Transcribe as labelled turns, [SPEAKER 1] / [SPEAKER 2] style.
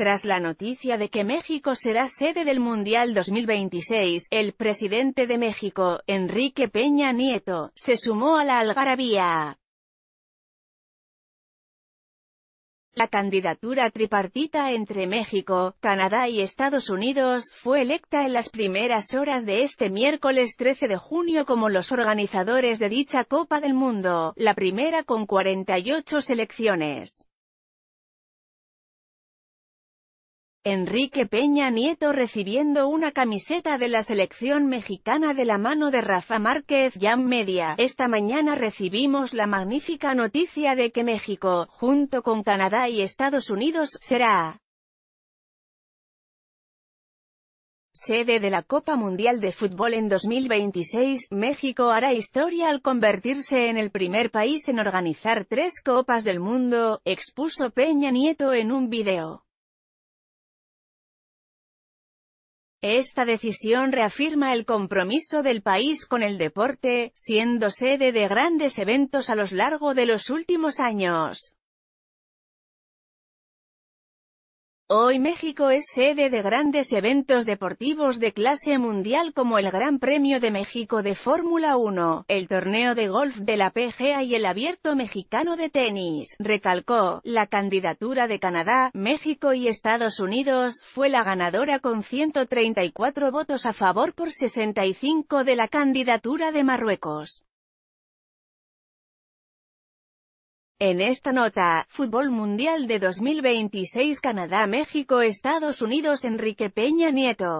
[SPEAKER 1] Tras la noticia de que México será sede del Mundial 2026, el presidente de México, Enrique Peña Nieto, se sumó a la algarabía. La candidatura tripartita entre México, Canadá y Estados Unidos fue electa en las primeras horas de este miércoles 13 de junio como los organizadores de dicha Copa del Mundo, la primera con 48 selecciones. Enrique Peña Nieto recibiendo una camiseta de la selección mexicana de la mano de Rafa Márquez ya Media. Esta mañana recibimos la magnífica noticia de que México, junto con Canadá y Estados Unidos, será sede de la Copa Mundial de Fútbol en 2026, México hará historia al convertirse en el primer país en organizar tres Copas del Mundo, expuso Peña Nieto en un video. Esta decisión reafirma el compromiso del país con el deporte, siendo sede de grandes eventos a lo largo de los últimos años. Hoy México es sede de grandes eventos deportivos de clase mundial como el Gran Premio de México de Fórmula 1, el torneo de golf de la PGA y el Abierto Mexicano de Tenis, recalcó. La candidatura de Canadá, México y Estados Unidos fue la ganadora con 134 votos a favor por 65 de la candidatura de Marruecos. En esta nota, Fútbol Mundial de 2026 Canadá-México-Estados Unidos Enrique Peña Nieto